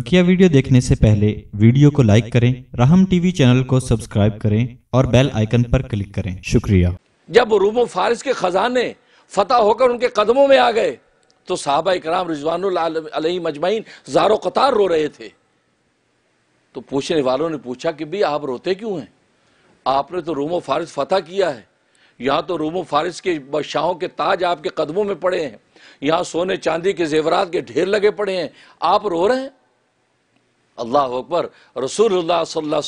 बकिया वीडियो देखने से पहले वीडियो को लाइक करें राहम टीवी चैनल को सब्सक्राइब करें और बेल आइकन पर क्लिक करें शुक्रिया जब रूम फारिस के खजाने फतह होकर उनके कदमों में आ गए तो साहबा इकराम रिजवान मजमाइन जारो कतार रो रहे थे तो पूछने वालों ने पूछा कि भाई आप रोते क्यों हैं आपने तो रूम फारिस फतह किया है यहाँ तो रूम फारिस के बादशाहों के ताज आपके कदमों में पड़े हैं यहाँ सोने चांदी के जेवरात के ढेर लगे पड़े हैं आप रो रहे हैं अल्लाह अकबर रसूल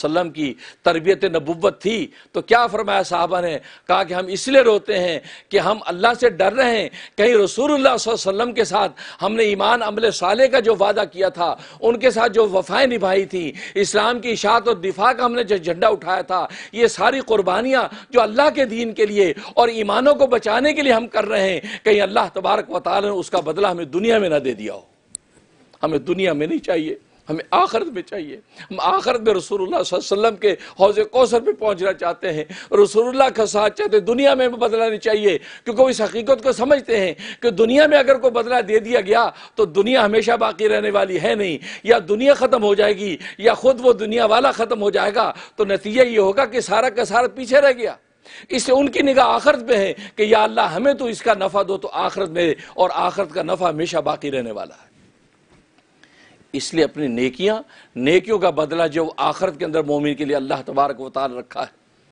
सल्लम की तरबियत नबूत थी तो क्या फरमाया साहबा ने कहा कि हम इसलिए रोते हैं कि हम अल्लाह से डर रहे हैं कहीं रसूल सल्लम के साथ हमने ईमान अमल साले का जो वादा किया था उनके साथ जो वफाएं निभाई थी इस्लाम की इशात और दिफा का हमने जो झंडा उठाया था ये सारी कुर्बानियाँ जो अल्लाह के दीन के लिए और ईमानों को बचाने के लिए हम कर रहे हैं कहीं अल्लाह तबारक वाल ने उसका बदला हमें दुनिया में ना दे दिया हो हमें दुनिया में नहीं चाहिए हमें आखिरत में चाहिए हम आखिरत में रसूलुल्लाह वसल्लम के हौज कौसर पे पहुंचना चाहते हैं रसूलुल्लाह का साथ चाहते दुनिया में बदलानी चाहिए क्योंकि वो इस हकीकत को समझते हैं कि दुनिया में अगर कोई बदला दे दिया गया तो दुनिया हमेशा बाकी रहने वाली है नहीं या दुनिया ख़त्म हो जाएगी या ख़ुद वो दुनिया वाला ख़त्म हो जाएगा तो नतीजा ये होगा कि सारा का सारा पीछे रह गया इससे उनकी निगाह आखिरत में है कि या अल्लाह हमें तो इसका नफ़ा दो तो आखिरत में और आखिरत का नफ़ा हमेशा बाकी रहने वाला है इसलिए अपनी नेकियां नेकियों का बदला जो आखरत के अंदर मोमिन के लिए अल्लाह तबारक वाल रखा है